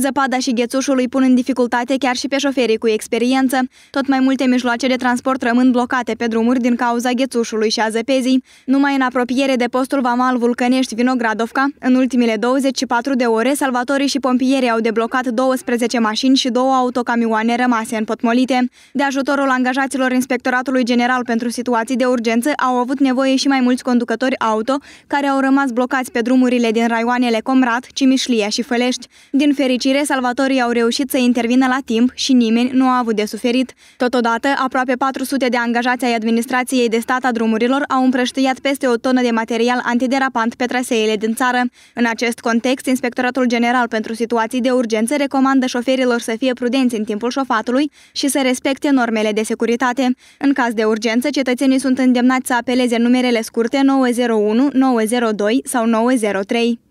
Zăpada și ghețușul îi pun în dificultate chiar și pe șoferii cu experiență. Tot mai multe mijloace de transport rămân blocate pe drumuri din cauza ghețușului și a zăpezii. Numai în apropiere de postul Vamal Vulcănești Vinogradovca, în ultimele 24 de ore, salvatorii și pompierii au deblocat 12 mașini și două autocamioane rămase împotmolite. De ajutorul angajaților Inspectoratului General pentru Situații de Urgență au avut nevoie și mai mulți conducători auto care au rămas blocați pe drumurile din raioanele Comrat, Cimișlia și Fălești. Din fericire, fericire, salvatorii au reușit să intervină la timp și nimeni nu a avut de suferit. Totodată, aproape 400 de angajați ai administrației de stat a drumurilor au împrăștiat peste o tonă de material antiderapant pe traseele din țară. În acest context, Inspectoratul General pentru Situații de Urgență recomandă șoferilor să fie prudenți în timpul șofatului și să respecte normele de securitate. În caz de urgență, cetățenii sunt îndemnați să apeleze numerele scurte 901, 902 sau 903.